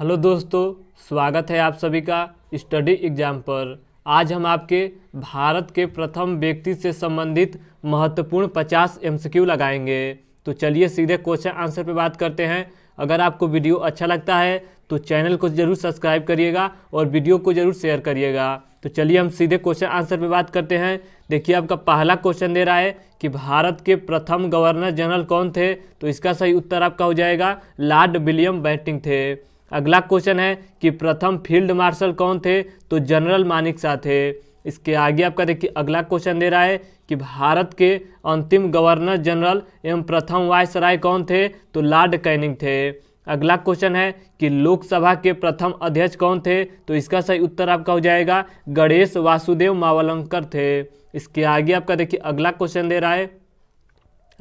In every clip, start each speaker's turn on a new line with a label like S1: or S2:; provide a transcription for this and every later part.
S1: hello दोस्तों स्वागत है आप सभी का स्टडी एग्जाम पर आज हम आपके भारत के प्रथम व्यक्ति से संबंधित महत्वपूर्ण 50 एमसीक्यू लगाएंगे तो चलिए सीधे क्वेश्चन आंसर पर बात करते हैं अगर आपको वीडियो अच्छा लगता है तो चैनल को ज़रूर सब्सक्राइब करिएगा और वीडियो को ज़रूर शेयर करिएगा तो चलिए हम सीधे क्वेश्चन आंसर पर बात करते हैं देखिए आपका पहला क्वेश्चन दे रहा है कि भारत के प्रथम गवर्नर जनरल कौन थे तो इसका सही उत्तर आपका हो जाएगा लॉर्ड विलियम बैटिंग थे अगला क्वेश्चन है कि प्रथम फील्ड मार्शल कौन थे तो जनरल मानिक शाह थे इसके आगे आपका देखिए अगला क्वेश्चन दे रहा है कि भारत के अंतिम गवर्नर जनरल एवं प्रथम वायसराय कौन थे तो लॉर्ड कैनिंग थे अगला क्वेश्चन है कि लोकसभा के प्रथम अध्यक्ष कौन थे तो इसका सही उत्तर आपका हो जाएगा गणेश वासुदेव मावलंकर थे इसके आगे आपका देखिए अगला क्वेश्चन दे रहा है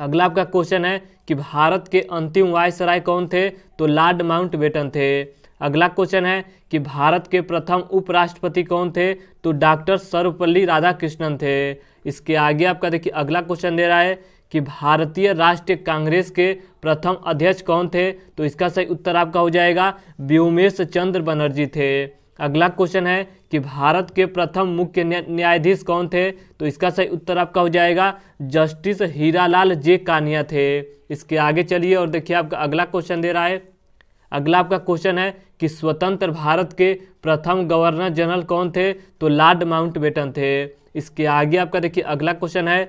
S1: अगला आपका क्वेश्चन है कि भारत के अंतिम वायसराय कौन थे तो लॉर्ड माउंट थे अगला क्वेश्चन है कि भारत के प्रथम उपराष्ट्रपति कौन थे तो डॉक्टर सर्वपल्ली राधाकृष्णन थे इसके आगे आपका देखिए अगला क्वेश्चन दे रहा है कि भारतीय राष्ट्रीय कांग्रेस के प्रथम अध्यक्ष कौन थे तो इसका सही उत्तर आपका हो जाएगा व्योमेश चंद्र बनर्जी थे अगला क्वेश्चन है कि भारत के प्रथम मुख्य न्यायाधीश कौन थे तो इसका सही उत्तर आपका हो जाएगा जस्टिस हीरालाल जे कानिया थे इसके आगे चलिए और देखिए आपका अगला क्वेश्चन दे रहा है अगला आपका क्वेश्चन है कि स्वतंत्र भारत के प्रथम गवर्नर जनरल कौन थे तो लॉर्ड माउंट थे इसके आगे आपका देखिए अगला क्वेश्चन है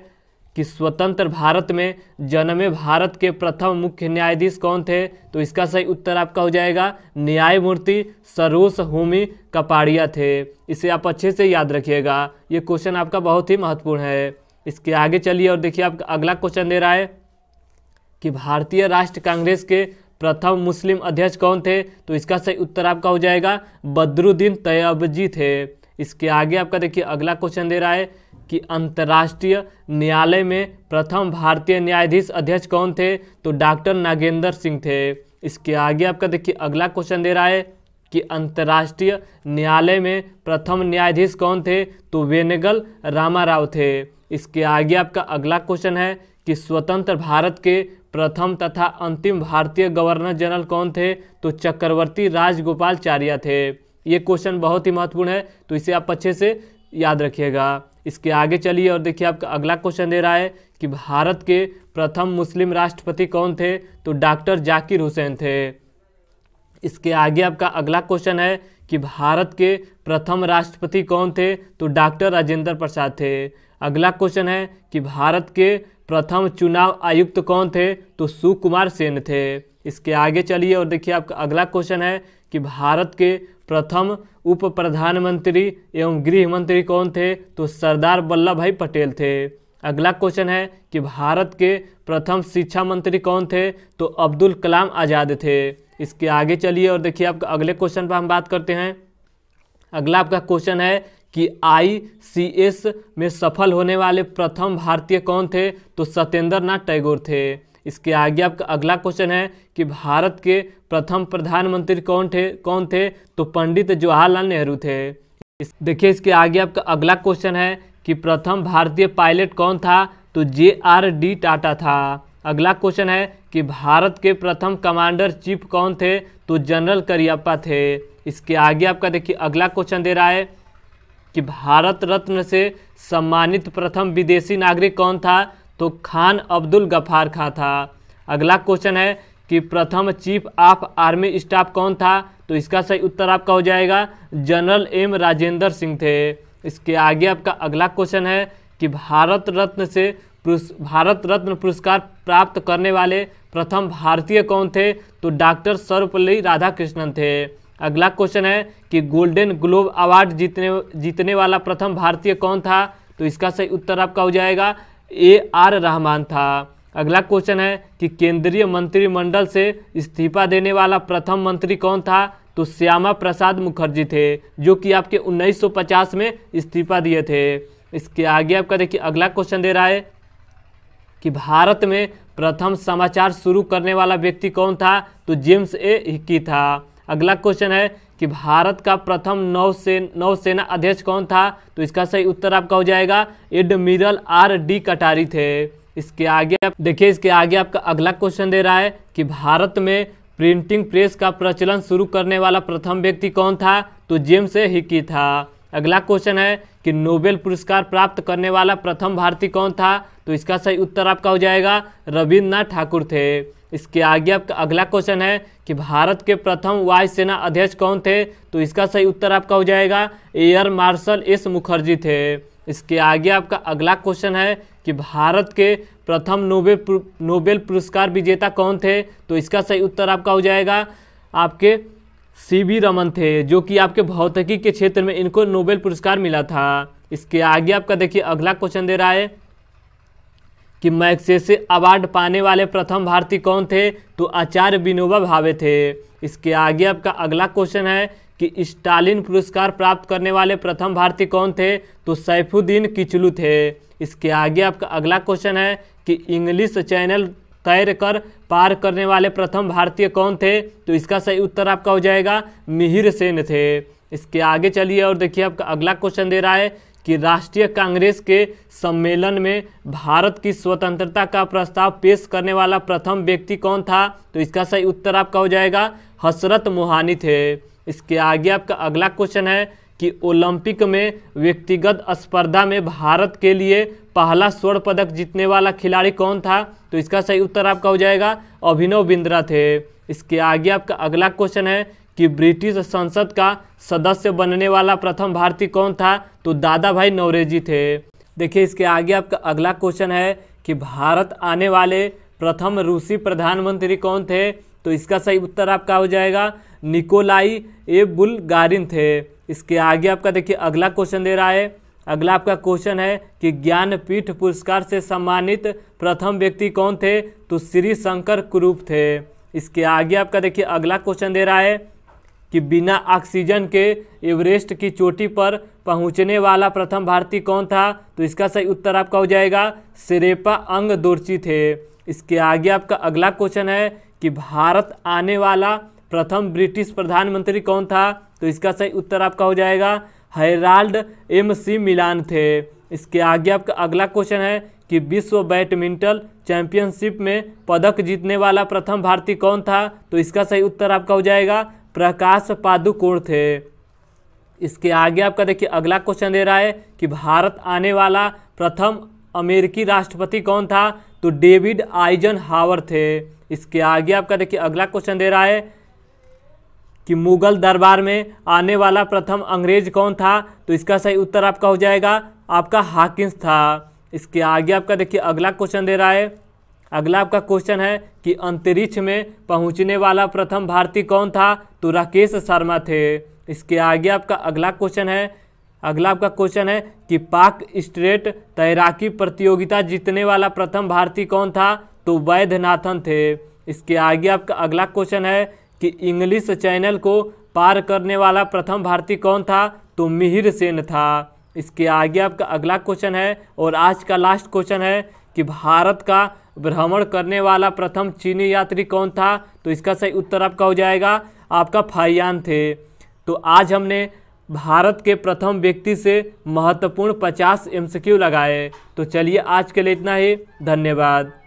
S1: कि स्वतंत्र भारत में जन्मे भारत के प्रथम मुख्य न्यायाधीश कौन थे तो इसका सही उत्तर आपका हो जाएगा न्यायमूर्ति सरोस होमी कपाड़िया थे इसे आप अच्छे से याद रखिएगा ये क्वेश्चन आपका बहुत ही महत्वपूर्ण है इसके आगे चलिए और देखिए आपका अगला क्वेश्चन दे रहा है कि भारतीय राष्ट्र कांग्रेस के प्रथम मुस्लिम अध्यक्ष कौन थे तो इसका सही उत्तर आपका हो जाएगा बद्रुद्दीन तैयबजी थे इसके आगे आपका देखिए अगला क्वेश्चन दे रहा है कि अंतर्राष्ट्रीय न्यायालय में प्रथम भारतीय न्यायाधीश अध्यक्ष कौन थे तो डॉक्टर नागेंद्र सिंह थे इसके आगे आपका देखिए अगला क्वेश्चन दे रहा है कि अंतर्राष्ट्रीय न्यायालय में प्रथम न्यायाधीश कौन थे तो वेनेगल रामाराव थे इसके आगे आपका अगला क्वेश्चन है कि स्वतंत्र भारत के प्रथम तथा अंतिम भारतीय गवर्नर जनरल कौन थे तो चक्रवर्ती राजगोपालचार्य थे ये क्वेश्चन बहुत ही महत्वपूर्ण है तो इसे आप अच्छे से याद रखिएगा इसके आगे चलिए और देखिए आपका अगला क्वेश्चन दे रहा है कि भारत के प्रथम मुस्लिम राष्ट्रपति कौन थे तो डॉक्टर जाकिर हुसैन थे इसके आगे आपका अगला क्वेश्चन है कि भारत के प्रथम राष्ट्रपति कौन थे तो डॉक्टर राजेंद्र प्रसाद थे अगला क्वेश्चन है कि भारत के प्रथम चुनाव आयुक्त कौन थे तो सुकुमार सेन थे इसके आगे चलिए और देखिए आपका अगला क्वेश्चन है कि भारत के प्रथम उप प्रधानमंत्री एवं गृह मंत्री कौन थे तो सरदार वल्लभ भाई पटेल थे अगला क्वेश्चन है कि भारत के प्रथम शिक्षा मंत्री कौन थे तो अब्दुल कलाम आज़ाद थे इसके आगे चलिए और देखिए आपका अगले क्वेश्चन पर हम बात करते हैं अगला आपका क्वेश्चन है कि आई में सफल होने वाले प्रथम भारतीय कौन थे तो सत्येंद्र नाथ टैगोर थे इसके आगे आपका अगला क्वेश्चन है कि भारत के प्रथम प्रधानमंत्री कौन थे कौन थे तो पंडित जवाहरलाल नेहरू थे इस, देखिए इसके आगे आपका अगला क्वेश्चन है कि प्रथम भारतीय पायलट कौन था तो जे आर डी टाटा था अगला क्वेश्चन है कि भारत के प्रथम कमांडर चीफ कौन थे तो जनरल करियप्पा थे इसके आगे आपका देखिए अगला क्वेश्चन दे रहा है कि भारत रत्न से सम्मानित प्रथम विदेशी नागरिक कौन था तो खान अब्दुल गफ़ार खां था अगला क्वेश्चन है कि प्रथम चीफ ऑफ आर्मी स्टाफ कौन था तो इसका सही उत्तर आपका हो जाएगा जनरल एम राजेंद्र सिंह थे इसके आगे आपका अगला क्वेश्चन है कि भारत रत्न से भारत रत्न पुरस्कार प्राप्त करने वाले प्रथम भारतीय कौन थे तो डॉक्टर सर्वपल्ली राधाकृष्णन थे अगला क्वेश्चन है कि गोल्डन ग्लोब अवार्ड जीतने जीतने वाला प्रथम भारतीय कौन था तो इसका सही उत्तर आपका हो जाएगा ए आर रहमान था अगला क्वेश्चन है कि केंद्रीय मंत्रिमंडल से इस्तीफा देने वाला प्रथम मंत्री कौन था तो श्यामा प्रसाद मुखर्जी थे जो कि आपके 1950 में इस्तीफा दिए थे इसके आगे आपका देखिए अगला क्वेश्चन दे रहा है कि भारत में प्रथम समाचार शुरू करने वाला व्यक्ति कौन था तो जेम्स ए हिक्की था अगला क्वेश्चन है कि भारत का प्रथम नौसेना नौसेना अध्यक्ष कौन था तो इसका सही उत्तर आपका हो जाएगा एडमिरल आर डी कटारी थे इसके आगे आप देखिए इसके आगे आपका अगला क्वेश्चन दे रहा है कि भारत में प्रिंटिंग प्रेस का प्रचलन शुरू करने वाला प्रथम व्यक्ति कौन था तो जेम्स हिकी था अगला क्वेश्चन है कि नोबेल पुरस्कार प्राप्त करने वाला प्रथम भारतीय कौन था तो इसका सही उत्तर आपका हो जाएगा रविन्द्रनाथ ठाकुर थे इसके आगे आपका अगला क्वेश्चन है कि भारत के प्रथम वायुसेना अध्यक्ष कौन थे तो इसका सही उत्तर आपका हो जाएगा एयर मार्शल एस मुखर्जी थे इसके आगे आपका अगला क्वेश्चन है कि भारत के प्रथम नोबेल नोबेल पुरस्कार विजेता कौन थे तो इसका सही उत्तर आपका हो जाएगा आपके सी वी रमन थे जो कि आपके भौतिकी के क्षेत्र में इनको नोबेल पुरस्कार मिला था इसके आगे आपका देखिए अगला क्वेश्चन दे रहा है कि मैक्सेसे अवार्ड पाने वाले प्रथम भारतीय कौन थे तो आचार्य विनोबा भावे थे इसके आगे आपका अगला क्वेश्चन है कि स्टालिन पुरस्कार प्राप्त करने वाले प्रथम भारतीय कौन थे तो सैफुद्दीन किचलू थे इसके आगे आपका अगला क्वेश्चन है कि इंग्लिश चैनल तैर कर पार करने वाले प्रथम भारतीय कौन थे तो इसका सही उत्तर आपका हो जाएगा मिहिर सेन थे इसके आगे चलिए और देखिए आपका अगला क्वेश्चन दे रहा है कि राष्ट्रीय कांग्रेस के सम्मेलन में भारत की स्वतंत्रता का प्रस्ताव पेश करने वाला प्रथम व्यक्ति कौन था तो इसका सही उत्तर आपका हो जाएगा हसरत मोहानी थे इसके आगे आपका अगला क्वेश्चन है कि ओलंपिक में व्यक्तिगत स्पर्धा में भारत के लिए पहला स्वर्ण पदक जीतने वाला खिलाड़ी कौन था तो इसका सही उत्तर आपका हो जाएगा अभिनव बिंद्रा थे इसके आगे आपका अगला क्वेश्चन है कि ब्रिटिश संसद का सदस्य बनने वाला प्रथम भारतीय कौन था तो दादा भाई नवरेजी थे देखिए इसके आगे आपका अगला क्वेश्चन है कि भारत आने वाले प्रथम रूसी प्रधानमंत्री कौन थे तो इसका सही उत्तर आपका हो जाएगा निकोलाई ए बुलगारिन थे इसके आगे आपका देखिए अगला क्वेश्चन दे रहा है अगला आपका क्वेश्चन है कि ज्ञानपीठ पुरस्कार से सम्मानित प्रथम व्यक्ति कौन थे तो श्री शंकर कुरूप थे इसके आगे आपका देखिए अगला क्वेश्चन दे रहा है कि बिना ऑक्सीजन के एवरेस्ट की चोटी पर पहुंचने वाला प्रथम भारतीय कौन था तो इसका सही उत्तर आपका हो जाएगा सिरेपा अंग दोर्ची थे इसके आगे आपका अगला क्वेश्चन है कि भारत आने वाला प्रथम ब्रिटिश प्रधानमंत्री कौन था तो इसका सही उत्तर आपका हो जाएगा हेराल्ड एम सी मिलान थे इसके आगे आपका अगला क्वेश्चन है कि विश्व बैडमिंटन चैंपियनशिप में पदक जीतने वाला प्रथम भारतीय कौन था तो इसका सही उत्तर आपका हो जाएगा प्रकाश पादुकोण थे इसके आगे आपका देखिए अगला क्वेश्चन दे रहा है कि भारत आने वाला प्रथम अमेरिकी राष्ट्रपति कौन था तो डेविड आइजन हावर थे इसके आगे आपका देखिए अगला क्वेश्चन दे रहा है कि मुगल दरबार में आने वाला प्रथम अंग्रेज कौन था तो इसका सही उत्तर आपका हो जाएगा आपका हाकिंस था इसके आगे आपका देखिए अगला क्वेश्चन दे रहा है अगला आपका क्वेश्चन है कि अंतरिक्ष में पहुंचने वाला प्रथम भारतीय कौन था तो राकेश शर्मा थे इसके आगे आपका अगला क्वेश्चन है अगला आपका क्वेश्चन है कि पाक स्ट्रेट तैराकी प्रतियोगिता जीतने वाला प्रथम भारतीय कौन था तो वैद्यनाथन थे इसके आगे आपका अगला क्वेश्चन है कि इंग्लिश चैनल को पार करने वाला प्रथम भारतीय कौन था तो मिहिर सेन था इसके आगे आपका अगला क्वेश्चन है और आज का लास्ट क्वेश्चन है कि भारत का भ्रमण करने वाला प्रथम चीनी यात्री कौन था तो इसका सही उत्तर आपका हो जाएगा आपका फाइयान थे तो आज हमने भारत के प्रथम व्यक्ति से महत्वपूर्ण 50 एमसीक्यू लगाए तो चलिए आज के लिए इतना ही धन्यवाद